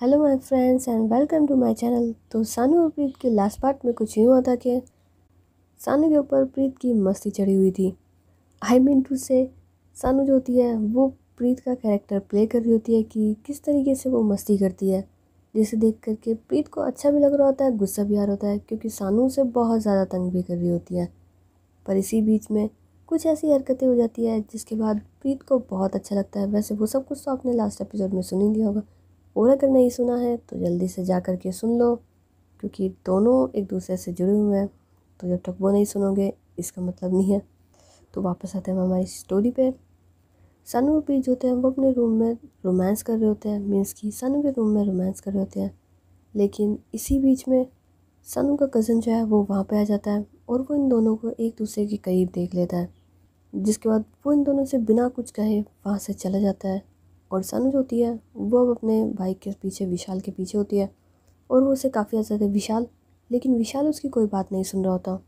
hello my friends and welcome to my channel तो सानू और प्रीत के लास्ट पार्ट में कुछ यूँ था कि सानू के ऊपर प्रीत की मस्ती चढ़ी हुई थी आई मीन टू से सानू जो होती है वो प्रीत का कैरेक्टर प्ले कर रही होती है कि किस तरीके से वो मस्ती करती है जिसे देख करके प्रीत को अच्छा भी लग रहा होता है गुस्सा भी आ रहा होता है क्योंकि सानू उसे बहुत ज़्यादा तंग भी कर रही होती है पर इसी बीच में कुछ ऐसी हरकतें हो जाती है जिसके बाद प्रीत को बहुत अच्छा लगता है वैसे वो सब कुछ तो आपने लास्ट एपिसोड में सुन ही दिया होगा और अगर नहीं सुना है तो जल्दी से जा कर के सुन लो क्योंकि दोनों एक दूसरे से जुड़े हुए हैं तो जब तक वो नहीं सुनोगे इसका मतलब नहीं है तो वापस आते हैं हमारी स्टोरी पे सनू भी जो होते हैं वो अपने रूम में रोमांस कर रहे होते हैं मीन्स कि सनू के रूम में रोमांस कर रहे होते हैं लेकिन इसी बीच में सनू का कज़न जो है वो वहाँ पे आ जाता है और वो इन दोनों को एक दूसरे के करीब देख लेता है जिसके बाद वो इन दोनों से बिना कुछ कहे वहाँ से चला जाता है और सनु जो होती है वो अब अपने भाई के पीछे विशाल के पीछे होती है और वो उसे काफ़ी अच्छा थे विशाल लेकिन विशाल उसकी कोई बात नहीं सुन रहा होता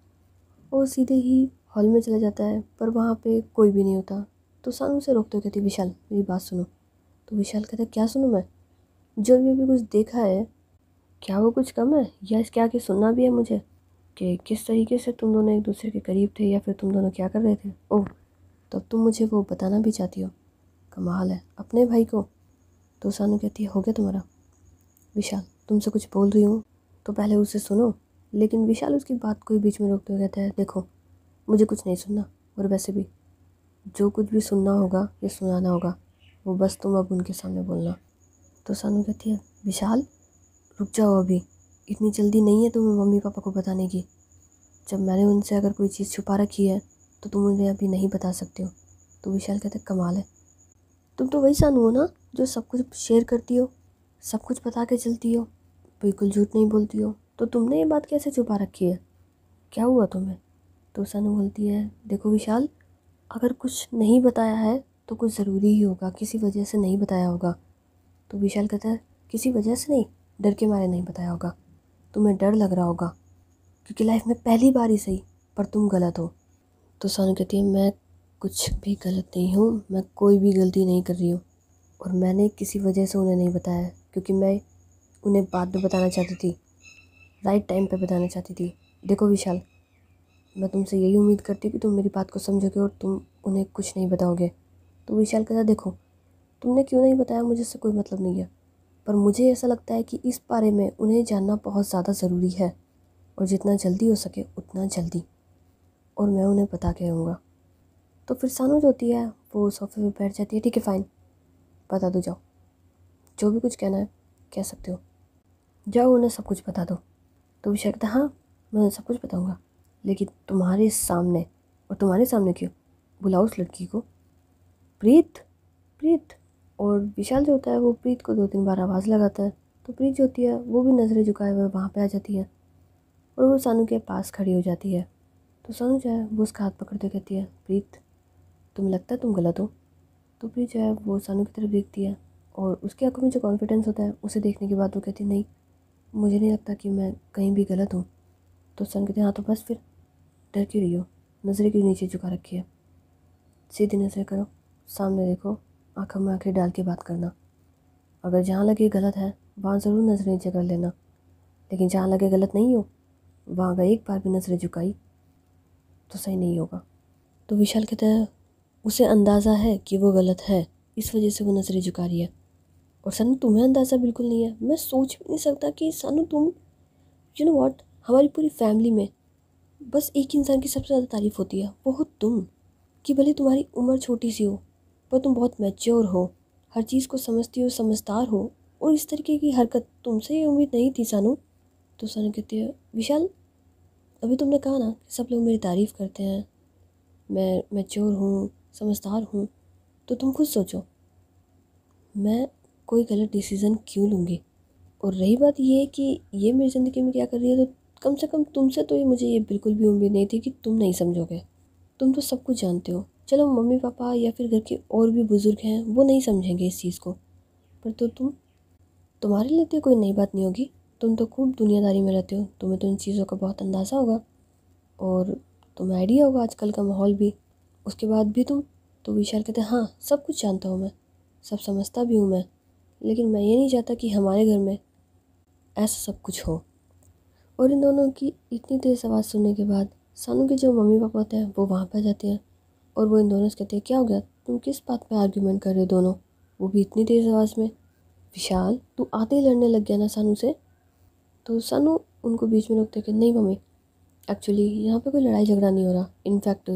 और सीधे ही हॉल में चला जाता है पर वहाँ पे कोई भी नहीं होता तो सानू उसे रोकते कहती विशाल मेरी बात सुनो तो विशाल कहता क्या सुनूँ मैं जो भी अभी कुछ देखा है क्या वो कुछ कम है या इसके आगे सुनना भी है मुझे कि किस तरीके से तुम दोनों एक दूसरे के करीब थे या फिर तुम दोनों क्या कर रहे थे ओह तब तुम मुझे वो बताना भी चाहती हो कमाल है अपने भाई को तो सानू कहती है हो गया तुम्हारा विशाल तुमसे कुछ बोल रही हूँ तो पहले उसे सुनो लेकिन विशाल उसकी बात को ही बीच में रोकते हुए कहता है देखो मुझे कुछ नहीं सुनना और वैसे भी जो कुछ भी सुनना होगा या सुनाना होगा वो बस तुम अब उनके सामने बोलना तो सानू कहती है विशाल रुक जाओ अभी इतनी जल्दी नहीं है तुम्हें मम्मी पापा को बताने की जब मैंने उनसे अगर कोई चीज़ छुपा रखी है तो तुम उन्हें अभी नहीं बता सकते हो तो विशाल कहते कमाल है तुम तो वही सानू हो ना जो सब कुछ शेयर करती हो सब कुछ बता के चलती हो बिल्कुल झूठ नहीं बोलती हो तो तुमने ये बात कैसे छुपा रखी है क्या हुआ तुम्हें तो सानू बोलती है देखो विशाल अगर कुछ नहीं बताया है तो कुछ ज़रूरी ही होगा किसी वजह से नहीं बताया होगा तो विशाल कहता है किसी वजह से नहीं डर के मारे नहीं बताया होगा तुम्हें डर लग रहा होगा क्योंकि लाइफ में पहली बार ही सही पर तुम गलत हो तो सानू कहती है मैं कुछ भी गलत नहीं हूँ मैं कोई भी गलती नहीं कर रही हूँ और मैंने किसी वजह से उन्हें नहीं बताया क्योंकि मैं उन्हें बाद में बताना चाहती थी राइट टाइम पर बताना चाहती थी देखो विशाल मैं तुमसे यही उम्मीद करती हूँ कि तुम मेरी बात को समझोगे और तुम उन्हें कुछ नहीं बताओगे तो विशाल कहता देखो तुमने क्यों नहीं बताया मुझे इससे कोई मतलब नहीं है पर मुझे ऐसा लगता है कि इस बारे में उन्हें जानना बहुत ज़्यादा ज़रूरी है और जितना जल्दी हो सके उतना जल्दी और मैं उन्हें बता के रहूँगा तो फिर सानू जो होती है वो सोफे पे बैठ जाती है ठीक है फ़ाइन बता दो जाओ जो भी कुछ कहना है कह सकते हो जाओ उन्हें सब कुछ बता दो तो भी कहता हाँ मैं उन्हें सब कुछ बताऊँगा लेकिन तुम्हारे सामने और तुम्हारे सामने क्यों बुलाओ उस लड़की को प्रीत प्रीत और विशाल जो होता है वो प्रीत को दो तीन बार आवाज़ लगाता है तो प्रीत जो होती है वो भी नज़रें झुकाए हुए वहाँ पे आ जाती है और वो सानू के पास खड़ी हो जाती है तो सानू जो है वो उसका हाथ पकड़ते कहती है प्रीत तुम्हें लगता है तुम गलत हो तो फिर जो है वो सानू की तरफ देखती है और उसकी आंखों में जो कॉन्फिडेंस होता है उसे देखने के बाद वो कहती है नहीं मुझे नहीं लगता कि मैं कहीं भी गलत हूँ तो सन कहते हैं हाँ तो बस फिर डर क्यों रही हो नज़रें क्यों नीचे झुका रखी है सीधी नज़र करो सामने देखो आँखों में आँखें डाल के बात करना अगर जहाँ लगे गलत है वहाँ ज़रूर नज़र नीचे कर लेना लेकिन जहाँ लगे गलत नहीं हो वहाँ अगर एक बार भी नज़रें झुकाई तो सही नहीं होगा तो विशाल कहते हैं उसे अंदाज़ा है कि वो गलत है इस वजह से वो नज़रें झुका रही है और सानू तुम्हें अंदाज़ा बिल्कुल नहीं है मैं सोच भी नहीं सकता कि सानू तुम यू नो वॉट हमारी पूरी फैमिली में बस एक इंसान की सबसे ज़्यादा तारीफ़ होती है वो हो तुम कि भले तुम्हारी उम्र छोटी सी हो पर तुम बहुत मैच्योर हो हर चीज़ को समझती हो समझदार हो और इस तरीके की हरकत तुमसे ये उम्मीद नहीं थी सानू तो सानू कहती है विशाल अभी तुमने कहा ना कि सब लोग मेरी तारीफ़ करते हैं मैं मैच्योर हूँ समझदार हूँ तो तुम खुद सोचो मैं कोई गलत डिसीज़न क्यों लूँगी और रही बात ये है कि ये मेरी ज़िंदगी में क्या कर रही है तो कम से कम तुमसे तो ये मुझे ये बिल्कुल भी उम्मीद नहीं थी कि तुम नहीं समझोगे तुम तो सब कुछ जानते हो चलो मम्मी पापा या फिर घर के और भी बुज़ुर्ग हैं वो नहीं समझेंगे इस चीज़ को पर तो तुम तुम्हारे लिए तो कोई नई बात नहीं होगी तुम तो खूब दुनियादारी में रहते हो तुम्हें तो इन चीज़ों का बहुत अंदाज़ा होगा और तुम्हें आइडिया होगा आजकल का माहौल भी उसके बाद भी तुम तो विशाल कहते हैं हाँ सब कुछ जानता हूँ मैं सब समझता भी हूँ मैं लेकिन मैं ये नहीं चाहता कि हमारे घर में ऐसा सब कुछ हो और इन दोनों की इतनी तेज़ आवाज़ सुनने के बाद सानू के जो मम्मी पापा होते हैं वो वहाँ पर जाते हैं और वो इन दोनों से कहते हैं क्या हो गया तुम किस बात पर आर्ग्यूमेंट कर रहे हो दोनों वो भी इतनी तेज़ आवाज़ में विशाल तू आते ही लड़ने लग गया ना सानू से तो सानू उनको बीच में रोकते कि नहीं मम्मी एक्चुअली यहाँ पे कोई लड़ाई झगड़ा नहीं हो रहा इनफैक्ट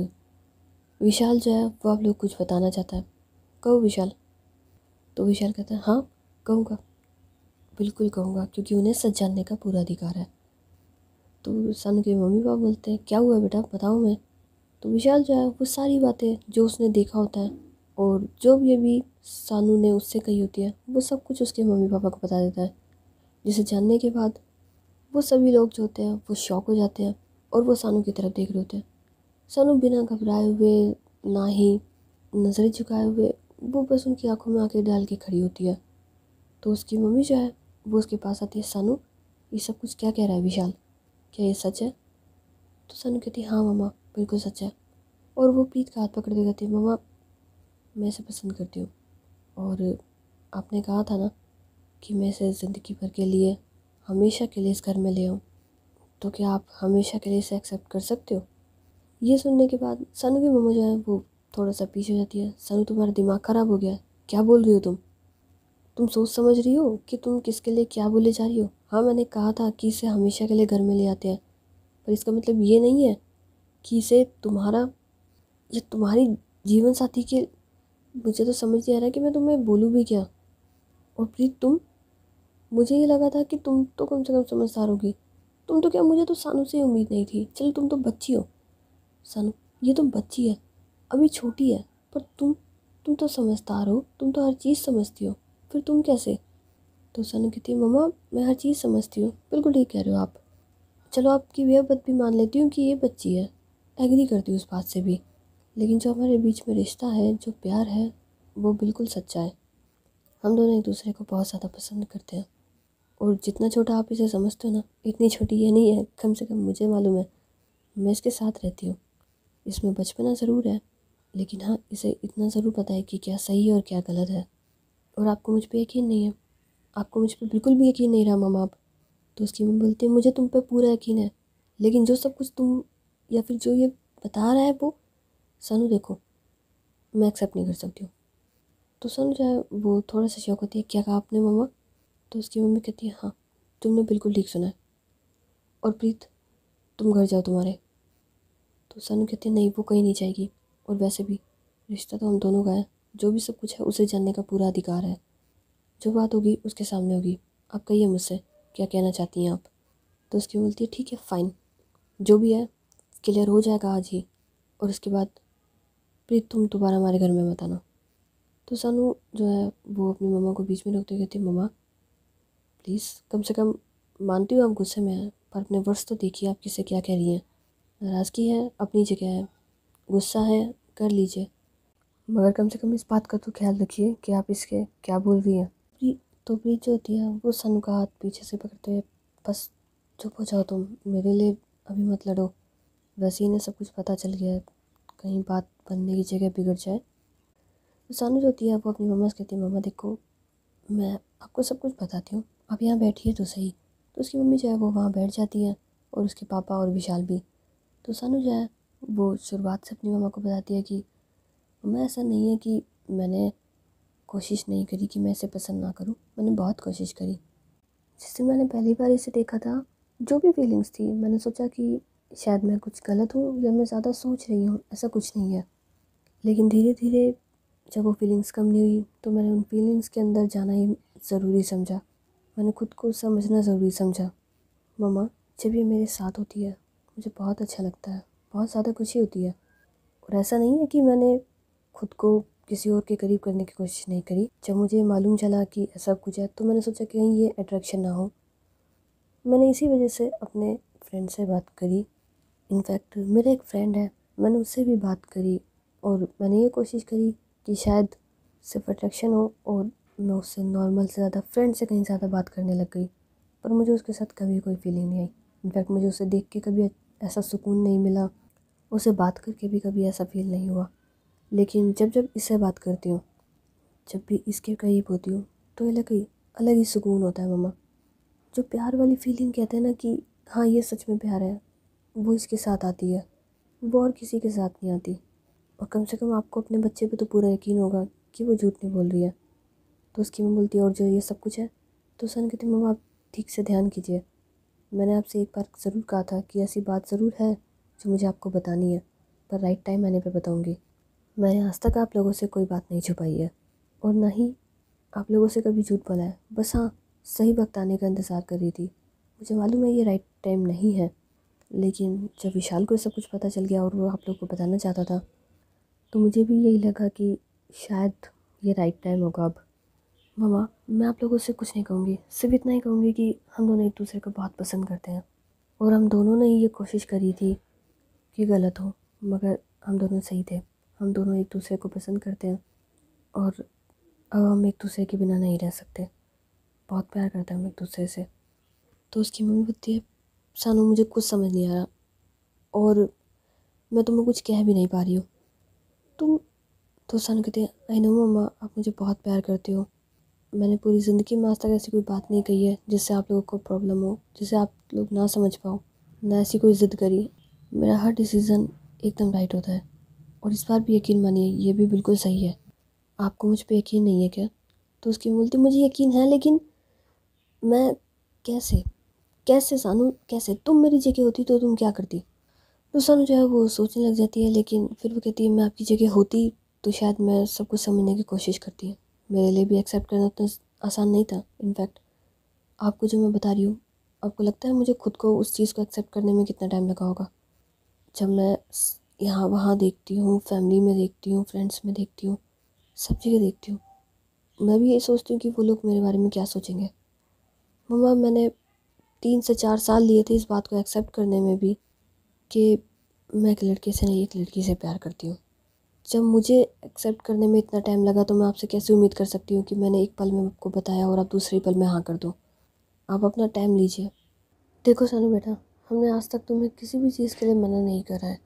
विशाल जो है वो आप लोग कुछ बताना चाहता है कहो विशाल तो विशाल कहता है हाँ कहूँगा बिल्कुल कहूँगा क्योंकि उन्हें सच जानने का पूरा अधिकार है तो सन के मम्मी पापा बोलते हैं क्या हुआ बेटा बताओ मैं तो विशाल जो है वो सारी बातें जो उसने देखा होता है और जो भी अभी सानू ने उससे कही होती है वो सब कुछ उसके मम्मी पापा को बता देता है जिसे जानने के बाद वो सभी लोग जो होते हैं वो शौक हो जाते हैं और वो सानू की तरफ देख रहे होते हैं सानू बिना घबराए हुए ना ही नज़रें झुकाए हुए वो बस उनकी आंखों में आंखें डाल के खड़ी होती है तो उसकी मम्मी जो है वो उसके पास आती है सानू ये सब कुछ क्या कह रहा है विशाल क्या ये सच है तो सानू कहती है हाँ ममा बिल्कुल सच है और वो प्रीत का हाथ पकड़ के कहती है ममा मैं इसे पसंद करती हूँ और आपने कहा था ना कि मैं इसे ज़िंदगी भर के लिए हमेशा के लिए इस घर में ले आऊँ तो क्या आप हमेशा के लिए इसे एक्सेप्ट कर सकते हो ये सुनने के बाद सनू की मम्मा जो है वो थोड़ा सा पीछे हो जाती है सनू तुम्हारा दिमाग ख़राब हो गया क्या बोल रही हो तुम तुम सोच समझ रही हो कि तुम किसके लिए क्या बोले जा रही हो हाँ मैंने कहा था कि इसे हमेशा के लिए घर में ले आते हैं पर इसका मतलब ये नहीं है कि इसे तुम्हारा या तुम्हारी जीवन साथी के मुझे तो समझ नहीं आ रहा कि मैं तुम्हें बोलूँ भी क्या और प्रीत तुम मुझे ये लगा था कि तुम तो कम से कम समझदार होगी तुम तो क्या मुझे तो सानू से उम्मीद नहीं थी चलो तुम तो बच्ची हो सनू ये तो बच्ची है अभी छोटी है पर तुम तुम तो समझदार हो तुम तो हर चीज़ समझती हो फिर तुम कैसे तो सनू कहती है मम्मा मैं हर चीज़ समझती हूँ बिल्कुल ठीक कह रहे हो आप चलो आपकी बात भी मान लेती हूँ कि ये बच्ची है एग्री करती हूँ उस बात से भी लेकिन जो हमारे बीच में रिश्ता है जो प्यार है वो बिल्कुल सच्चा है हम दोनों एक दूसरे को बहुत ज़्यादा पसंद करते हैं और जितना छोटा आप इसे समझते हो ना इतनी छोटी ये नहीं है कम से कम मुझे मालूम है मैं इसके साथ रहती हूँ इसमें बचपना ज़रूर है लेकिन हाँ इसे इतना ज़रूर पता है कि क्या सही है और क्या गलत है और आपको मुझ पर यकीन नहीं है आपको मुझ पर बिल्कुल भी यकीन नहीं रहा मामा आप तो उसकी मम्मी बोलती है मुझे तुम पर पूरा यकीन है लेकिन जो सब कुछ तुम या फिर जो ये बता रहा है वो सनू देखो मैं एक्सेप्ट नहीं कर सकती हूँ तो सनू जो है वो थोड़ा सा शौक होती है क्या कहा आपने मम्मा तो उसकी मम्मी कहती है हाँ तुमने बिल्कुल ठीक सुना है और प्रीत तुम घर जाओ तुम्हारे तो सनू कहती है नहीं वो कहीं नहीं जाएगी और वैसे भी रिश्ता तो हम दोनों का है जो भी सब कुछ है उसे जानने का पूरा अधिकार है जो बात होगी उसके सामने होगी आप कहिए मुझसे क्या कहना चाहती हैं आप तो उसकी बोलती है ठीक है फ़ाइन जो भी है क्लियर हो जाएगा आज ही और उसके बाद प्रीत तुम दोबारा हमारे घर में मत आना तो सानू जो है वो अपनी मम्मा को बीच में रखते कहती है मम्मा प्लीज़ कम से कम मानती हूँ आप गुस्से में हैं पर अपने वर्ष तो देखिए आप किसे क्या कह रही हैं नाराज़गी है अपनी जगह है गुस्सा है कर लीजिए मगर कम से कम इस बात का तो ख्याल रखिए कि आप इसके क्या बोल रही हैं तो भी जो होती है वो सन का हाथ पीछे से पकड़ते हुए बस चुप हो जाओ तुम मेरे लिए अभी मत लड़ो वैसे ही इन्हें सब कुछ पता चल गया है कहीं बात बनने की जगह बिगड़ जाए तो सानू जो होती है वो अपनी मम्मा से कहती है मम्मा देखो मैं आपको सब कुछ बताती हूँ आप यहाँ बैठिए तो सही तो उसकी मम्मी जो है वो वहाँ बैठ जाती है और उसके पापा और विशाल भी तो सानू जो है वो शुरुआत से अपनी मम्मा को बताती है कि मम्मा ऐसा नहीं है कि मैंने कोशिश नहीं करी कि मैं इसे पसंद ना करूँ मैंने बहुत कोशिश करी जिससे मैंने पहली बार इसे देखा था जो भी फीलिंग्स थी मैंने सोचा कि शायद मैं कुछ गलत हूँ या मैं ज़्यादा सोच रही हूँ ऐसा कुछ नहीं है लेकिन धीरे धीरे जब वो फीलिंग्स कम नहीं हुई तो मैंने उन फीलिंग्स के अंदर जाना ही ज़रूरी समझा मैंने खुद को समझना ज़रूरी समझा मम्मा जब ये मेरे साथ होती है मुझे बहुत अच्छा लगता है बहुत ज़्यादा खुशी होती है और ऐसा नहीं है कि मैंने खुद को किसी और के करीब करने की कोशिश नहीं करी जब मुझे मालूम चला कि ऐसा कुछ है तो मैंने सोचा कहीं ये अट्रैक्शन ना हो मैंने इसी वजह से अपने फ्रेंड से बात करी इनफैक्ट मेरा एक फ्रेंड है मैंने उससे भी बात करी और मैंने ये कोशिश करी कि शायद सिर्फ अट्रैक्शन हो और मैं उससे नॉर्मल से ज़्यादा फ्रेंड से कहीं ज़्यादा बात करने लग गई पर मुझे उसके साथ कभी कोई फीलिंग नहीं आई इनफैक्ट मुझे उसे देख के कभी ऐसा सुकून नहीं मिला उसे बात करके भी कभी ऐसा फील नहीं हुआ लेकिन जब जब इससे बात करती हूँ जब भी इसके करीब होती हूँ तो ये लगी अलग ही सुकून होता है मम्मा जो प्यार वाली फीलिंग कहते हैं ना कि हाँ ये सच में प्यार है वो इसके साथ आती है वो और किसी के साथ नहीं आती और कम से कम आपको अपने बच्चे पे तो पूरा यकीन होगा कि वो झूठ नहीं बोल रही है तो उसकी मम्मी बोलती है और जो ये सब कुछ है तो सन कहती मम्मा आप ठीक से ध्यान कीजिए मैंने आपसे एक बार ज़रूर कहा था कि ऐसी बात ज़रूर है जो मुझे आपको बतानी है पर राइट टाइम आने पर बताऊँगी मैंने आज तक आप लोगों से कोई बात नहीं छुपाई है और ना ही आप लोगों से कभी झूठ बोला है बस हाँ सही वक्त आने का इंतज़ार कर रही थी मुझे मालूम है ये राइट टाइम नहीं है लेकिन जब विशाल को सब कुछ पता चल गया और वो आप लोग को बताना चाहता था तो मुझे भी यही लगा कि शायद ये राइट टाइम होगा अब मामा मैं आप लोगों से कुछ नहीं कहूँगी सिर्फ इतना ही कहूँगी कि हम दोनों एक दूसरे को बहुत पसंद करते हैं और हम दोनों ने ये कोशिश करी थी कि गलत हो मगर हम दोनों सही थे हम दोनों एक दूसरे को पसंद करते हैं और अब हम एक दूसरे के बिना नहीं रह सकते बहुत प्यार करते हैं हम एक दूसरे से तो उसकी मम्मी बोलती है सानू मुझे कुछ समझ नहीं आ रहा और मैं तुम्हें कुछ कह भी नहीं पा रही हूँ तुम तो सानू कहते हैं आई नो मम्मा आप मुझे बहुत प्यार करते हो मैंने पूरी ज़िंदगी में आज तक ऐसी कोई बात नहीं कही है जिससे आप लोगों को प्रॉब्लम हो जिसे आप लोग ना समझ पाओ ना ऐसी कोई ज़िद करी मेरा हर डिसीज़न एकदम राइट होता है और इस बार भी यकीन मानिए ये भी बिल्कुल सही है आपको मुझ पर यकीन नहीं है क्या तो उसकी बोलती मुझे यकीन है लेकिन मैं कैसे कैसे सानू कैसे तुम मेरी जगह होती तो तुम क्या करती तो सानू जो है वो सोचने लग जाती है लेकिन फिर वो कहती है मैं आपकी जगह होती तो शायद मैं सब कुछ समझने की कोशिश करती है मेरे लिए भी एक्सेप्ट करना उतना आसान नहीं था इनफैक्ट आपको जो मैं बता रही हूँ आपको लगता है मुझे खुद को उस चीज़ को एक्सेप्ट करने में कितना टाइम लगा होगा जब मैं यहाँ वहाँ देखती हूँ फैमिली में देखती हूँ फ्रेंड्स में देखती हूँ सब जगह देखती हूँ मैं भी ये सोचती हूँ कि वो लोग मेरे बारे में क्या सोचेंगे मम्मा मैंने तीन से चार साल लिए थे इस बात को एक्सेप्ट करने में भी कि मैं एक लड़के से नहीं एक लड़की से प्यार करती हूँ जब मुझे एक्सेप्ट करने में इतना टाइम लगा तो मैं आपसे कैसे उम्मीद कर सकती हूँ कि मैंने एक पल में आपको बताया और आप दूसरे पल में हाँ कर दो आप अपना टाइम लीजिए देखो सानू बेटा हमने आज तक तुम्हें किसी भी चीज़ के लिए मना नहीं करा है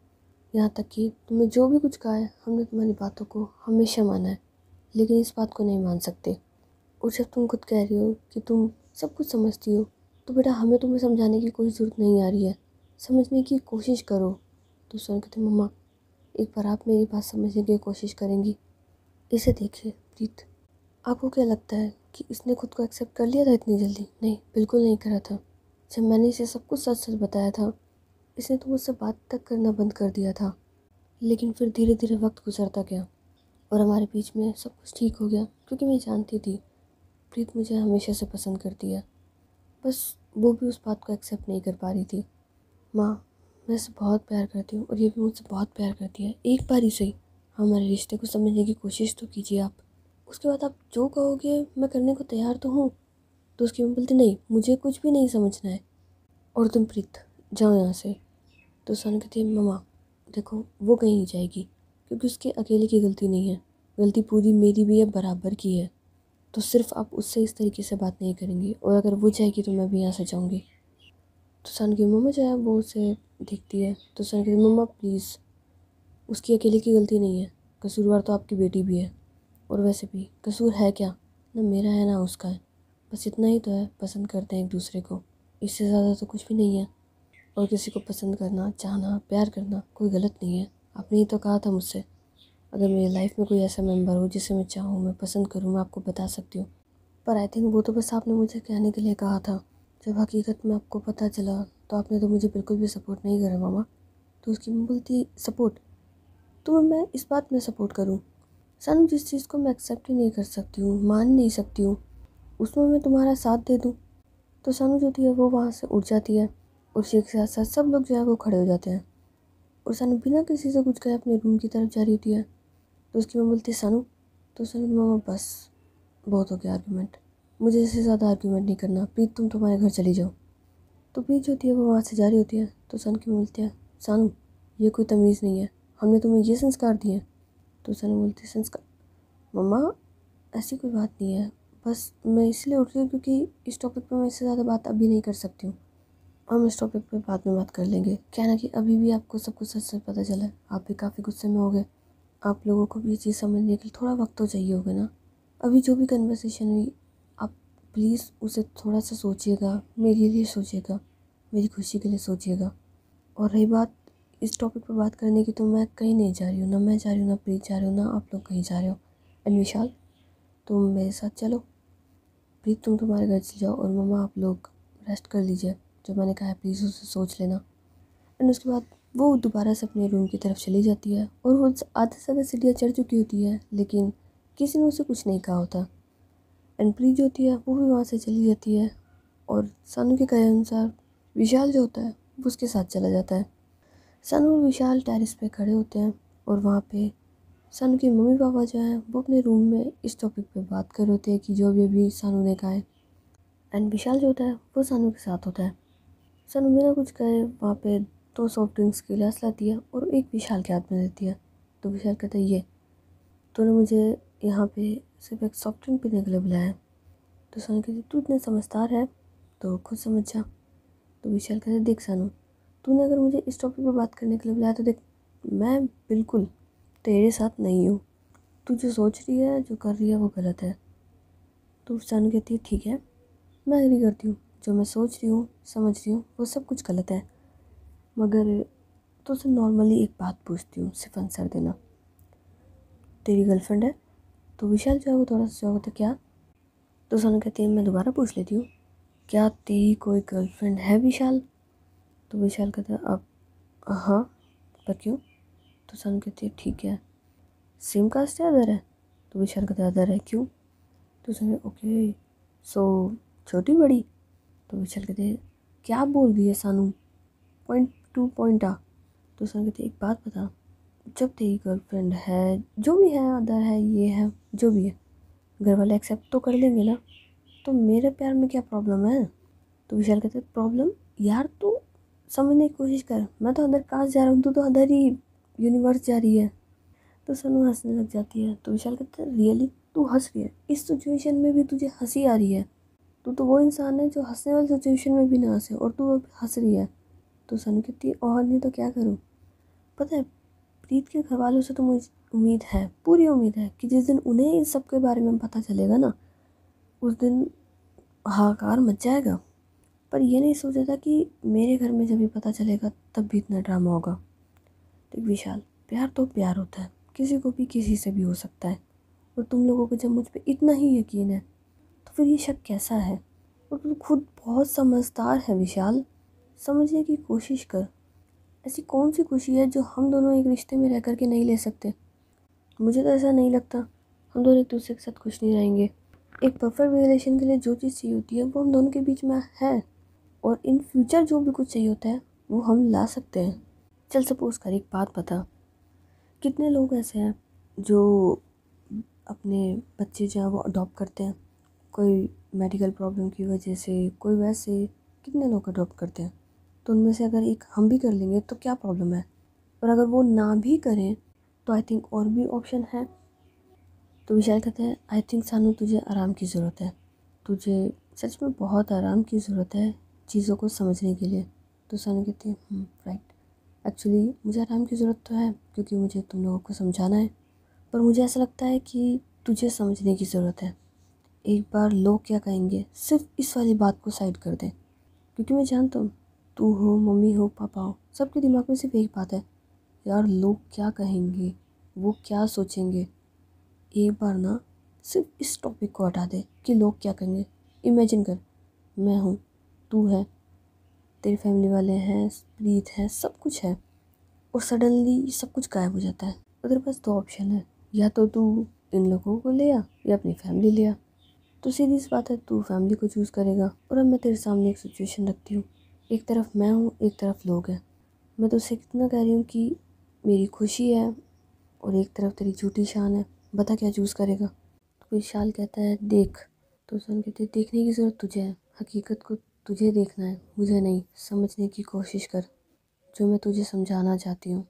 यहाँ तक कि तुमने जो भी कुछ कहा है हमने तुम्हारी बातों को हमेशा माना है लेकिन इस बात को नहीं मान सकते और जब तुम खुद कह रही हो कि तुम सब कुछ समझती हो तो बेटा हमें तुम्हें समझाने की कोई ज़रूरत नहीं आ रही है समझने की कोशिश करो तो सर कहते तो मम्मा एक बार आप मेरी बात समझने की कोशिश करेंगी इसे देखिए प्रीत आपको क्या लगता है कि इसने खुद को एक्सेप्ट कर लिया था इतनी जल्दी नहीं बिल्कुल नहीं करा था जब मैंने इसे सब कुछ सच सच बताया था इसने तो मुझसे बात तक करना बंद कर दिया था लेकिन फिर धीरे धीरे वक्त गुजरता गया और हमारे बीच में सब कुछ ठीक हो गया क्योंकि मैं जानती थी प्रीत मुझे हमेशा से पसंद करती है बस वो भी उस बात को एक्सेप्ट नहीं कर पा रही थी माँ मैं उससे बहुत प्यार करती हूँ और ये भी मुझसे बहुत प्यार करती है एक बार ही सही हमारे रिश्ते को समझने की कोशिश तो कीजिए आप उसके बाद आप जो कहोगे मैं करने को तैयार तो हूँ तो उसकी मम्मी बोलती नहीं मुझे कुछ भी नहीं समझना है और तुम प्रीत जाओ यहाँ से तो सन कहती है ममा देखो वो कहीं नहीं जाएगी क्योंकि उसके अकेले की गलती नहीं है गलती पूरी मेरी भी है बराबर की है तो सिर्फ आप उससे इस तरीके से बात नहीं करेंगे और अगर वो जाएगी तो मैं भी यहाँ से जाऊँगी तो सन की मम्मा जो है वो उसे देखती है तो सन कहती मम्मा प्लीज़ उसकी अकेले की गलती नहीं है कसूरवार तो आपकी बेटी भी है और वैसे भी कसूर है क्या ना मेरा है ना उसका है बस इतना ही तो है पसंद करते हैं एक दूसरे को इससे ज़्यादा तो कुछ भी नहीं है और किसी को पसंद करना चाहना प्यार करना कोई गलत नहीं है आपने ही तो कहा था मुझसे अगर मेरी लाइफ में कोई ऐसा मेंबर हो जिसे मैं चाहूँ मैं पसंद करूँ मैं आपको बता सकती हूँ पर आई थिंक वो तो बस आपने मुझे कहने के लिए कहा था जब हकीकत में आपको पता चला तो आपने तो मुझे बिल्कुल भी सपोर्ट नहीं करा मामा तो उसकी मम्मी बोलती सपोर्ट तो मैं इस बात में सपोर्ट करूँ सन जिस चीज़ को मैं एक्सेप्ट ही नहीं कर सकती हूँ मान नहीं सकती हूँ उसमें मैं तुम्हारा साथ दे दूँ तो सानू जो थी वो वहाँ से उठ जाती है उसी के साथ साथ सब लोग जो है वो खड़े हो जाते हैं और सानू बिना किसी से कुछ कहे अपने रूम की तरफ जा रही होती है तो उसकी मैं बोलती है सानू तो सानू मामा बस बहुत हो गया आर्गूमेंट मुझे इससे ज़्यादा आर्ग्यूमेंट नहीं करना प्लीज़ तुम तुम्हारे घर चली जाओ तो जो होती है वो वहाँ से जारी होती है तो सन क्यों बोलती है सानू ये कोई तमीज़ नहीं है हमने तुम्हें ये संस्कार दिए तो सन बोलती है संस्कार मम्मा ऐसी कोई बात नहीं है बस मैं इसलिए उठ रही हूँ क्योंकि इस टॉपिक पर मैं इससे ज़्यादा बात अभी नहीं कर सकती हूँ हम इस टॉपिक पर बाद में बात कर लेंगे क्या ना कि अभी भी आपको सब कुछ सच सच पता चला आप भी काफ़ी गुस्से में हो गए आप लोगों को भी ये चीज़ समझने के लिए थोड़ा वक्त तो चाहिए होगा ना अभी जो भी कन्वर्सेशन हुई प्लीज़ उसे थोड़ा सा सोचिएगा मेरे लिए सोचिएगा मेरी खुशी के लिए सोचिएगा और रही बात इस टॉपिक पर बात करने की तो मैं कहीं नहीं जा रही हूँ ना मैं जा रही हूँ ना प्रीत जा रही हूँ ना आप लोग कहीं जा रहे हो एंड विशाल तुम मेरे साथ चलो प्लीज़ तुम तुम्हारे घर चले जाओ और मम्मा आप लोग रेस्ट कर लीजिए जो मैंने कहा है प्लीज़ उसे सोच लेना एंड उसके बाद वो दोबारा से अपने रूम की तरफ चली जाती है और वो आधे से आधे सीढ़ियाँ चढ़ चुकी होती है लेकिन किसी ने उसे कुछ नहीं कहा होता एंड प्रीज जो होती है वो भी वहाँ से चली जाती है और सानू के कहे अनुसार विशाल जो होता है वो उसके साथ चला जाता है सानू और विशाल टेरिस पे खड़े होते हैं और वहाँ पे सानू के मम्मी पापा जो हैं वो अपने रूम में इस टॉपिक पे बात कर रहे होते हैं कि जो भी अभी सानू ने कहा है एंड विशाल जो होता है वो सानू के साथ होता है सानू बिना कुछ कहे वहाँ पे दो सॉफ्ट ड्रिंक्स की गिलास लाती है और एक विशाल के हाथ में देती है तो विशाल कहता है ये तूने मुझे यहाँ पे सिर्फ एक सॉफ्ट ड्रिंक पीने के लिए बुलाया तो सन कहती तू इतना समझदार है तो खुद समझ जा तो विशाल कहते देख सानू तूने अगर मुझे इस टॉपिक पर बात करने के लिए बुलाया तो देख मैं बिल्कुल तेरे साथ नहीं हूँ तू जो सोच रही है जो कर रही है वो गलत है तो सानू कहती है ठीक है मैं एग्री करती हूँ जो मैं सोच रही हूँ समझ रही हूँ वो सब कुछ गलत है मगर तो उसे नॉर्मली एक बात पूछती हूँ सिर्फ आंसर देना तेरी गर्लफ्रेंड है तो विशाल जो है वो थोड़ा सा शौक होता तो क्या तो सनु कहती है मैं दोबारा पूछ लेती हूँ क्या तेरी कोई गर्लफ्रेंड है विशाल तो विशाल कहता है अब हाँ पर क्यों तो सनु कहती है ठीक है सेम कास्ट है अदर है तो विशाल कहता अदर है क्यों तो सनु ओके सो छोटी बड़ी तो विशाल कहते हैं क्या बोल रही है सानू पॉइंट टू पॉइंट आ तो सनु कहती एक बात बता जब तेरी गर्लफ्रेंड है जो भी है अदर है ये है जो भी है घर वाले एक्सेप्ट तो कर लेंगे ना तो मेरे प्यार में क्या प्रॉब्लम है तो विशाल कहते प्रॉब्लम यार तू समझने की कोशिश कर मैं तो अदर कहाँ जा रहा हूँ तू तो अदर ही यूनिवर्स जा रही है तो सनू हंसने लग जाती है तो विशाल कहते हैं रियली तू हंस रही है इस सिचुएशन में भी तुझे हंसी आ रही है तू तो वो इंसान है जो हंसने वाली सिचुएशन में भी ना हंसे और तू अब हंस रही है तो सनू कहती है और नहीं तो क्या करूँ पता है प्रीत के घर वालों से तो मुझे उम्मीद है पूरी उम्मीद है कि जिस दिन उन्हें इन सब के बारे में पता चलेगा ना उस दिन हाहाकार मच जाएगा पर यह नहीं सोचा था कि मेरे घर में जब भी पता चलेगा तब भी इतना ड्रामा होगा देख विशाल प्यार तो प्यार होता है किसी को भी किसी से भी हो सकता है और तुम लोगों को जब मुझ पर इतना ही यकीन है तो फिर ये शक कैसा है और तुम खुद बहुत समझदार है विशाल समझने की कोशिश कर ऐसी कौन सी खुशी है जो हम दोनों एक रिश्ते में रह कर के नहीं ले सकते मुझे तो ऐसा नहीं लगता हम दोनों एक दूसरे के साथ खुश नहीं रहेंगे एक परफेक्ट रिलेशन के लिए जो चीज़ चाहिए होती है वो हम दोनों के बीच में है और इन फ्यूचर जो भी कुछ चाहिए होता है वो हम ला सकते हैं चल सपोज़ कर एक बात बता कितने लोग ऐसे हैं जो अपने बच्चे जो है वो अडॉप्ट करते हैं कोई मेडिकल प्रॉब्लम की वजह से कोई वैसे कितने लोग अडॉप्ट करते हैं तो उनमें से अगर एक हम भी कर लेंगे तो क्या प्रॉब्लम है और अगर वो ना भी करें तो आई थिंक और भी ऑप्शन है तो विशाल कहते हैं आई थिंक सानू तुझे आराम की ज़रूरत है तुझे सच में बहुत आराम की ज़रूरत है चीज़ों को समझने के लिए तो सानू कहती है राइट हम्म, एक्चुअली मुझे आराम की ज़रूरत तो है क्योंकि मुझे तुम लोगों को समझाना है पर मुझे ऐसा लगता है कि तुझे समझने की ज़रूरत है एक बार लोग क्या कहेंगे सिर्फ इस वाली बात को साइड कर दें क्योंकि मैं जानता हूँ तू हो मम्मी हो पापा हो सबके दिमाग में सिर्फ एक बात है यार लोग क्या कहेंगे वो क्या सोचेंगे एक बार ना सिर्फ इस टॉपिक को हटा दे कि लोग क्या कहेंगे इमेजिन कर मैं हूँ तू है तेरी फैमिली वाले हैं प्रीत है सब कुछ है और सडनली सब कुछ गायब हो जाता है तो तेरे पास दो ऑप्शन है या तो तू इन लोगों को ले आ या अपनी फैमिली ले आ तो सीधी सी बात है तू फैमिली को चूज़ करेगा और अब मैं तेरे सामने एक सिचुएशन रखती हूँ एक तरफ मैं हूँ एक तरफ लोग हैं मैं तो उसे कितना कह रही हूँ कि मेरी खुशी है और एक तरफ तेरी झूठी शान है बता क्या चूज़ करेगा तो कोई शाल कहता है देख तो कहती कहते देखने की ज़रूरत तुझे है हकीकत को तुझे देखना है मुझे नहीं समझने की कोशिश कर जो मैं तुझे समझाना चाहती हूँ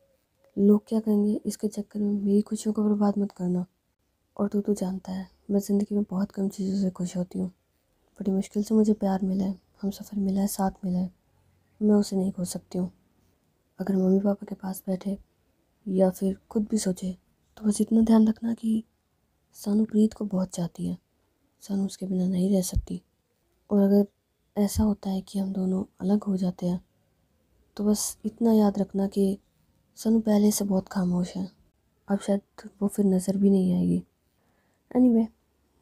लोग क्या कहेंगे इसके चक्कर में मेरी खुशियों को बर्बाद मत करना और तू तो जानता है मैं ज़िंदगी में बहुत कम चीज़ों से खुश होती हूँ बड़ी मुश्किल से मुझे प्यार मिला है हम सफ़र मिला है साथ मिला है मैं उसे नहीं खो सकती हूँ अगर मम्मी पापा के पास बैठे या फिर खुद भी सोचे तो बस इतना ध्यान रखना कि सानू प्रीत को बहुत चाहती है सानू उसके बिना नहीं रह सकती और अगर ऐसा होता है कि हम दोनों अलग हो जाते हैं तो बस इतना याद रखना कि सनु पहले से बहुत खामोश है अब शायद वो फिर नज़र भी नहीं आएगी एनी anyway,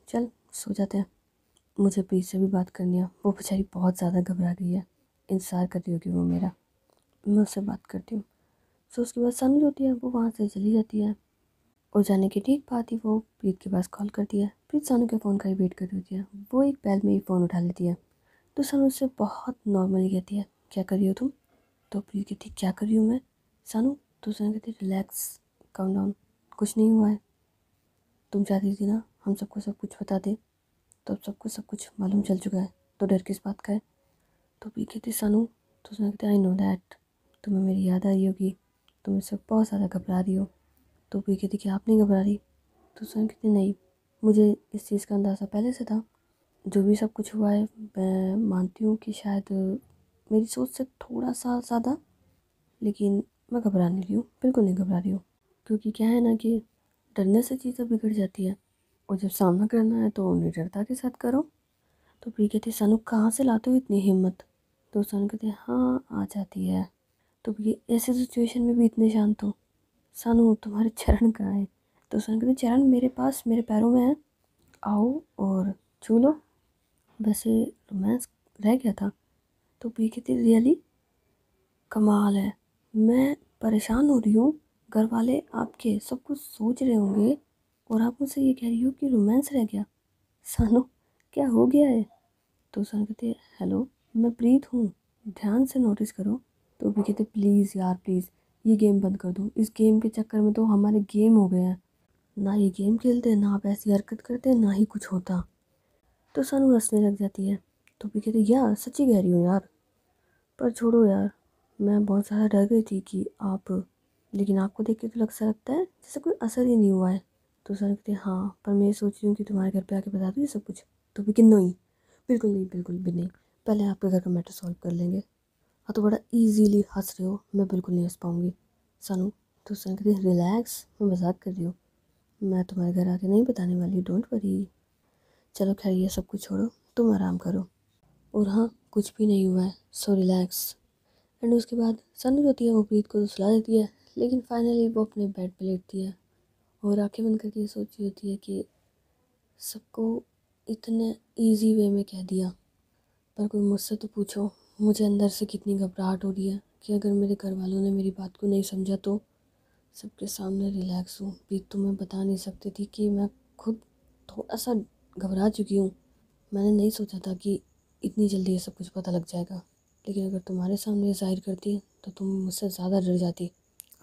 चल सो जाते हैं मुझे प्रीत से भी बात करनी है वो बेचारी बहुत ज़्यादा घबरा गई है इंतज़ार कर रही होगी वो मेरा मैं उससे बात करती हूँ सो उसके बाद समझ होती है वो वहाँ से चली जाती है और जाने के ठीक बात ही वो प्रीत के पास कॉल करती है प्रीत सानू के फ़ोन का ही वेट कर रही होती है वो एक बैल में ही फ़ोन उठा लेती है तो सानू उससे बहुत नॉर्मली कहती है क्या कर रही हो तुम तो प्रीत कहती है क्या कर रही हूँ मैं सानू तो सन कहती रिलैक्स काम डाउन कुछ नहीं हुआ है तुम चाहती थी ना हम सबको सब कुछ बता दें तो अब सबको सब कुछ मालूम चल चुका है तो डर किस बात का है तो पीछे थे सनू तो उसने कहते आई नो दैट तुम्हें मेरी याद आ रही होगी तुम इससे बहुत ज़्यादा घबरा रही हो तो भी कहती कि आप नहीं घबरा रही तो उसने कहती नहीं मुझे इस चीज़ का अंदाज़ा पहले से था जो भी सब कुछ हुआ है मैं मानती हूँ कि शायद मेरी सोच से थोड़ा सा ज़्यादा लेकिन मैं घबरा नहीं रही हूँ बिल्कुल नहीं घबरा रही हूँ क्योंकि क्या है ना कि डरने से चीज़ें बिगड़ जाती है और जब सामना करना है तो डरता के साथ करो तो प्री कहती सानू कहाँ से लाते हो इतनी हिम्मत तो सन कहते हैं हाँ आ जाती है तो ये ऐसे सिचुएशन में भी इतने शांत हो सानू तुम्हारे चरण कहाँ है तो सन कहते चरण मेरे पास मेरे पैरों में है आओ और छू लो वैसे रोमांस रह गया था तो भैया कहते रियली कमाल है मैं परेशान हो रही हूँ घर वाले आपके सब कुछ सोच रहे होंगे और आप मुझसे ये कह रही हो कि रोमांस रह गया सानो क्या हो गया है तो सन कहते हेलो मैं प्रीत हूँ ध्यान से नोटिस करो तो भी कहते प्लीज़ यार प्लीज़ ये गेम बंद कर दो इस गेम के चक्कर में तो हमारे गेम हो गए हैं ना ये गेम खेलते हैं ना आप ऐसी हरकत करते हैं ना ही कुछ होता तो सनू हंसने लग जाती है तो भी कहते यार सच्ची कह रही हूँ यार पर छोड़ो यार मैं बहुत ज़्यादा डर गई थी कि आप लेकिन आपको देख के तो लग सा लगता है जैसे कोई असर ही नहीं हुआ है तो सर कहते हाँ पर मैं सोच रही हूँ कि तुम्हारे घर पे आके बता दूँ ये सब कुछ तो भी कि नहीं बिल्कुल नहीं बिल्कुल भी नहीं पहले आपके घर का मैटर सॉल्व कर लेंगे हाँ तो बड़ा ईजीली हंस रहे हो मैं बिल्कुल नहीं हंस पाऊँगी सानू तो सन कहते रिलैक्स मैं मजाक कर रही हूँ मैं तुम्हारे घर आके नहीं बताने वाली डोंट वरी चलो खैर ये सब कुछ छोड़ो तुम आराम करो और हाँ कुछ भी नहीं हुआ है सो रिलैक्स एंड उसके बाद सन जो होती है वो प्रीत को तो सुला देती है लेकिन फाइनली वो अपने बेड पर लेटती है और आंखें बंद करके ये सोची होती है कि सबको इतने इजी वे में कह दिया पर कोई मुझसे तो पूछो मुझे अंदर से कितनी घबराहट हो रही है कि अगर मेरे घर वालों ने मेरी बात को नहीं समझा तो सबके सामने रिलैक्स हूँ प्रीत तो मैं बता नहीं सकती थी कि मैं खुद थोड़ा सा घबरा चुकी हूँ मैंने नहीं सोचा था कि इतनी जल्दी ये सब कुछ पता लग जाएगा लेकिन अगर तुम्हारे सामने जाहिर करती तो तुम मुझसे ज़्यादा डर जाती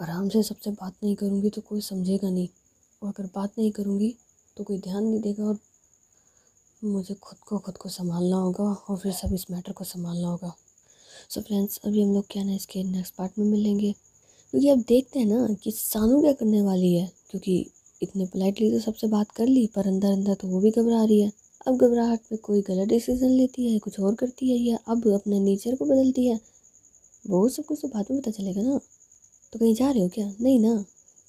आराम से सबसे बात नहीं करूँगी तो कोई समझेगा नहीं और अगर बात नहीं करूँगी तो कोई ध्यान नहीं देगा और मुझे खुद को खुद को संभालना होगा और फिर सब इस मैटर को संभालना होगा सो फ्रेंड्स अभी हम लोग क्या ना इसके नेक्स्ट पार्ट में मिलेंगे क्योंकि अब देखते हैं ना कि सानू क्या करने वाली है क्योंकि इतने पोलाइटली तो सबसे बात कर ली पर अंदर अंदर तो वो भी घबरा रही है अब घबराहट में कोई गलत डिसीजन लेती है कुछ और करती है या अब अपने नेचर को बदलती है वो सब कुछ तो बाद में पता चलेगा ना तो कहीं जा रहे हो क्या नहीं ना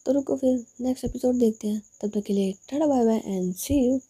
तो रुको फिर नेक्स्ट एपिसोड देखते हैं तब तक के लिए tata bye bye and see you